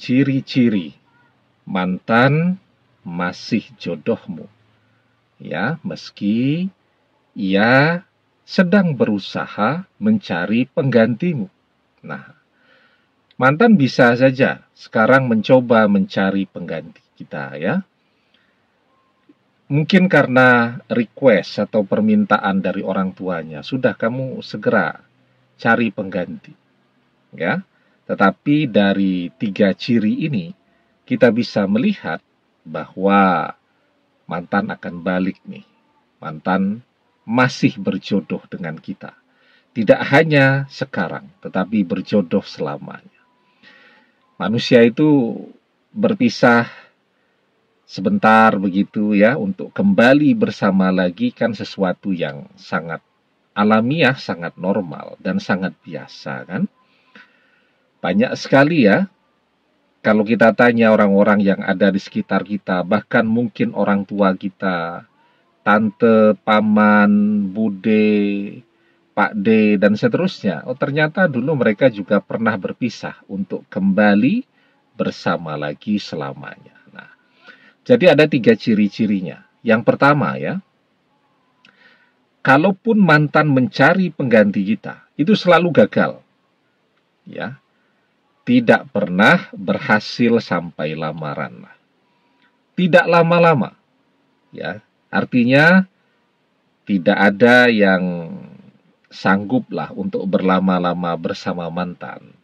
ciri-ciri mantan masih jodohmu. Ya, meski ia sedang berusaha mencari penggantimu. Nah, mantan bisa saja sekarang mencoba mencari pengganti kita ya. Mungkin karena request atau permintaan dari orang tuanya, sudah kamu segera cari pengganti. Ya. Tetapi dari tiga ciri ini, kita bisa melihat bahwa mantan akan balik nih. Mantan masih berjodoh dengan kita. Tidak hanya sekarang, tetapi berjodoh selamanya. Manusia itu berpisah sebentar begitu ya untuk kembali bersama lagi kan sesuatu yang sangat alamiah, sangat normal dan sangat biasa kan. Banyak sekali ya. Kalau kita tanya orang-orang yang ada di sekitar kita, bahkan mungkin orang tua kita, tante, paman, bude, Pak D, dan seterusnya. Oh, ternyata dulu mereka juga pernah berpisah untuk kembali bersama lagi selamanya. Nah, jadi ada tiga ciri-cirinya. Yang pertama ya, kalaupun mantan mencari pengganti kita, itu selalu gagal. Ya, tidak pernah berhasil sampai lamaran. Tidak lama-lama. Ya, artinya tidak ada yang sangguplah untuk berlama-lama bersama mantan.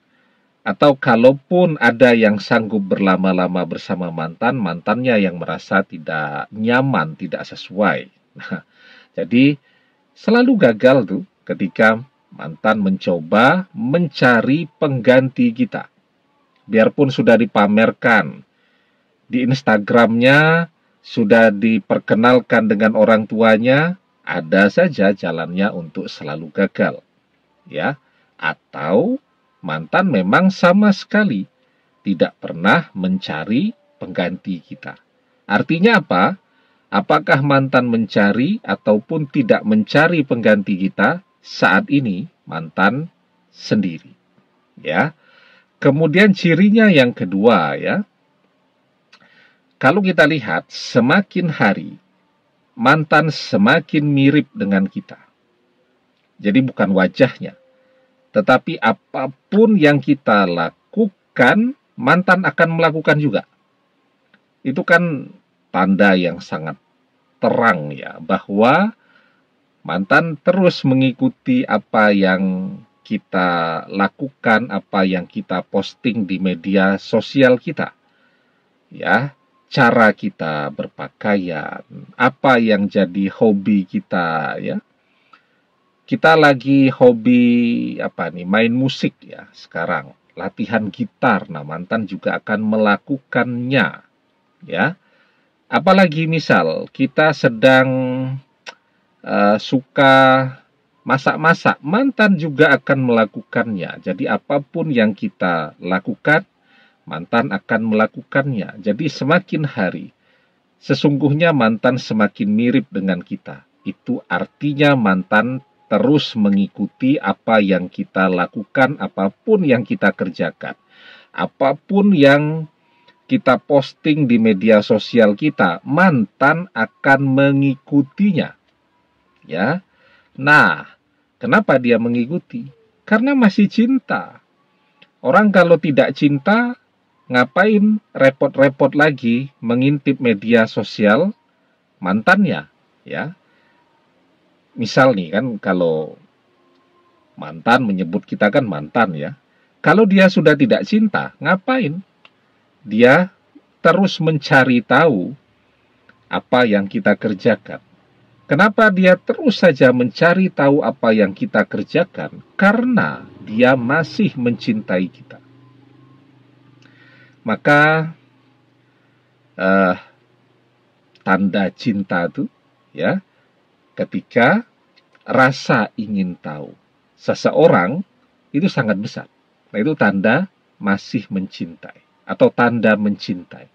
Atau kalaupun ada yang sanggup berlama-lama bersama mantan, mantannya yang merasa tidak nyaman, tidak sesuai. Nah, jadi selalu gagal tuh ketika mantan mencoba mencari pengganti kita biarpun sudah dipamerkan di Instagramnya, sudah diperkenalkan dengan orang tuanya, ada saja jalannya untuk selalu gagal. Ya, atau mantan memang sama sekali tidak pernah mencari pengganti kita. Artinya apa? Apakah mantan mencari ataupun tidak mencari pengganti kita saat ini mantan sendiri? Ya. Kemudian cirinya yang kedua ya. Kalau kita lihat semakin hari mantan semakin mirip dengan kita. Jadi bukan wajahnya. Tetapi apapun yang kita lakukan, mantan akan melakukan juga. Itu kan tanda yang sangat terang ya bahwa mantan terus mengikuti apa yang kita lakukan, apa yang kita posting di media sosial kita. Ya, cara kita berpakaian, apa yang jadi hobi kita ya. Kita lagi hobi apa nih? Main musik ya sekarang. Latihan gitar. Nah, mantan juga akan melakukannya. Ya. Apalagi misal kita sedang uh, suka masak-masak, mantan juga akan melakukannya. Jadi apapun yang kita lakukan, mantan akan melakukannya. Jadi semakin hari, sesungguhnya mantan semakin mirip dengan kita. Itu artinya mantan terus mengikuti apa yang kita lakukan, apapun yang kita kerjakan, apapun yang kita posting di media sosial kita, mantan akan mengikutinya. Ya. Nah, Kenapa dia mengikuti? Karena masih cinta. Orang kalau tidak cinta, ngapain repot-repot lagi mengintip media sosial mantannya, ya? Misal nih kan kalau mantan menyebut kita kan mantan ya. Kalau dia sudah tidak cinta, ngapain? Dia terus mencari tahu apa yang kita kerjakan. Kenapa dia terus saja mencari tahu apa yang kita kerjakan? Karena dia masih mencintai kita. Maka uh, tanda cinta itu ya ketika rasa ingin tahu seseorang itu sangat besar. Nah, itu tanda masih mencintai atau tanda mencintai.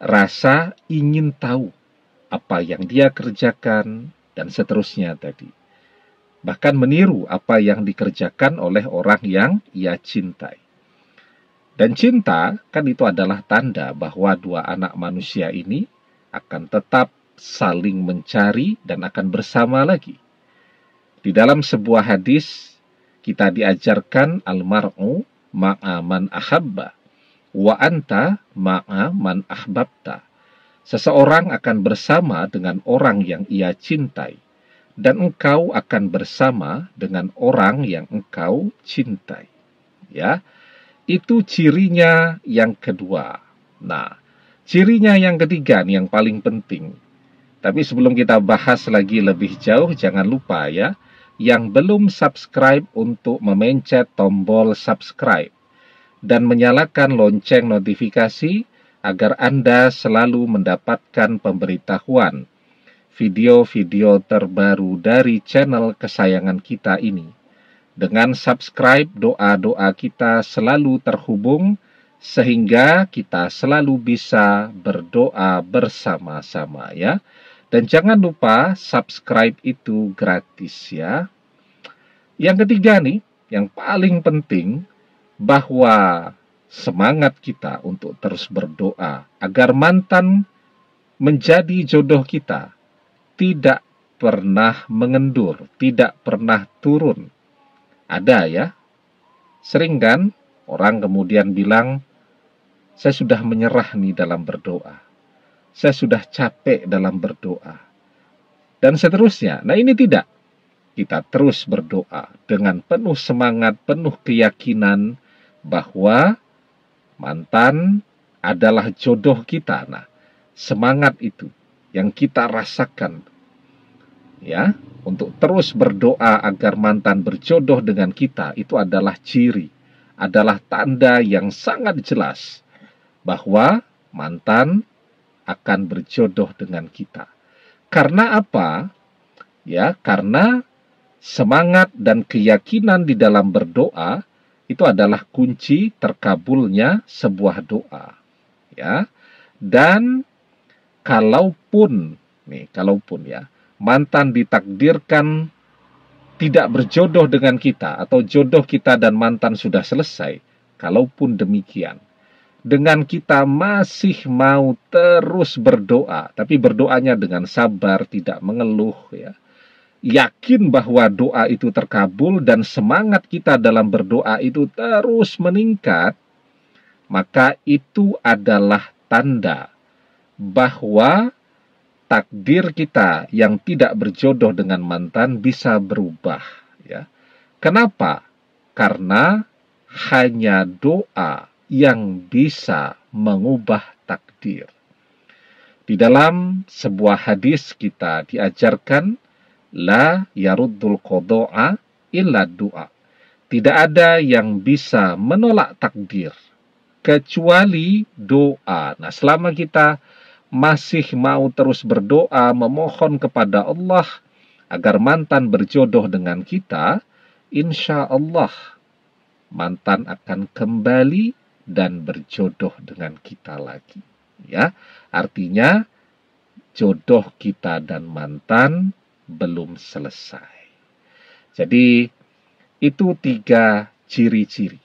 Rasa ingin tahu apa yang dia kerjakan, dan seterusnya tadi. Bahkan meniru apa yang dikerjakan oleh orang yang ia cintai. Dan cinta kan itu adalah tanda bahwa dua anak manusia ini akan tetap saling mencari dan akan bersama lagi. Di dalam sebuah hadis kita diajarkan almar'u ma'a man ahabba wa anta ma'a man ahbabta Seseorang akan bersama dengan orang yang ia cintai, dan engkau akan bersama dengan orang yang engkau cintai. Ya, itu cirinya yang kedua. Nah, cirinya yang ketiga nih yang paling penting. Tapi sebelum kita bahas lagi lebih jauh, jangan lupa ya, yang belum subscribe untuk memencet tombol subscribe dan menyalakan lonceng notifikasi agar Anda selalu mendapatkan pemberitahuan video-video terbaru dari channel kesayangan kita ini. Dengan subscribe, doa-doa kita selalu terhubung sehingga kita selalu bisa berdoa bersama-sama ya. Dan jangan lupa subscribe itu gratis ya. Yang ketiga nih, yang paling penting bahwa semangat kita untuk terus berdoa agar mantan menjadi jodoh kita tidak pernah mengendur, tidak pernah turun. Ada ya, sering kan orang kemudian bilang, "Saya sudah menyerah nih dalam berdoa, saya sudah capek dalam berdoa." dan seterusnya. Nah, ini tidak. Kita terus berdoa dengan penuh semangat, penuh keyakinan bahwa Mantan adalah jodoh kita. Nah, semangat itu yang kita rasakan ya, untuk terus berdoa agar mantan berjodoh dengan kita itu adalah ciri, adalah tanda yang sangat jelas bahwa mantan akan berjodoh dengan kita. Karena apa? Ya, karena semangat dan keyakinan di dalam berdoa itu adalah kunci terkabulnya sebuah doa. Ya. Dan kalaupun nih, kalaupun ya, mantan ditakdirkan tidak berjodoh dengan kita atau jodoh kita dan mantan sudah selesai, kalaupun demikian, dengan kita masih mau terus berdoa, tapi berdoanya dengan sabar, tidak mengeluh ya yakin bahwa doa itu terkabul dan semangat kita dalam berdoa itu terus meningkat, maka itu adalah tanda bahwa takdir kita yang tidak berjodoh dengan mantan bisa berubah ya. Kenapa? Karena hanya doa yang bisa mengubah takdir. Di dalam sebuah hadis kita diajarkan La yaruddul qodo'a illa du'a. Tidak ada yang bisa menolak takdir kecuali doa. Nah, selama kita masih mau terus berdoa, memohon kepada Allah agar mantan berjodoh dengan kita, insya Allah mantan akan kembali dan berjodoh dengan kita lagi. Ya, artinya jodoh kita dan mantan belum selesai. Jadi, itu tiga ciri-ciri.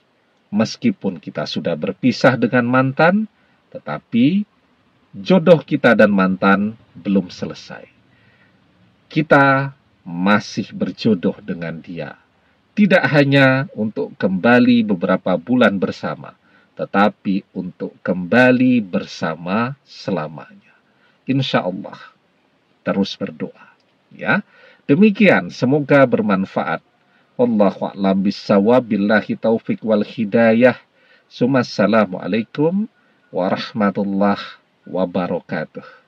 Meskipun kita sudah berpisah dengan mantan, tetapi jodoh kita dan mantan belum selesai. Kita masih berjodoh dengan dia, tidak hanya untuk kembali beberapa bulan bersama, tetapi untuk kembali bersama selamanya. Insya Allah, terus berdoa ya. Demikian semoga bermanfaat. Wallahu a'lam bissawab billahi taufik wal hidayah. Sumassalamualaikum warahmatullahi wabarakatuh.